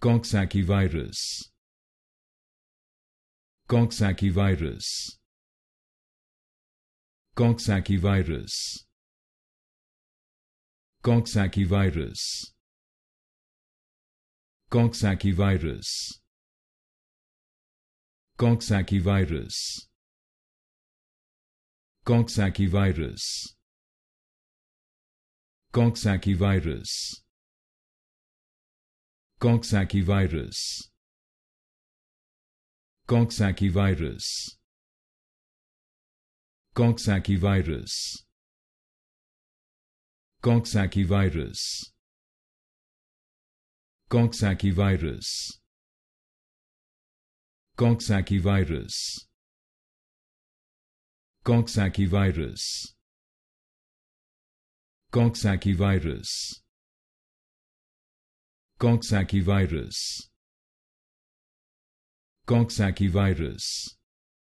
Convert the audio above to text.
Coxsackie virus Coxsackie virus Coxsackie virus Coxsackie virus Coxsackie virus Coxsackie virus Coxsackie virus Coxsackie virus Coxsackie virus Coxsackie virus Coxsackie virus Coxsackie virus Coxsackie virus Coxsackie virus Coxsackie virus Coxsackie virus Coxsackie virus Coxsackie virus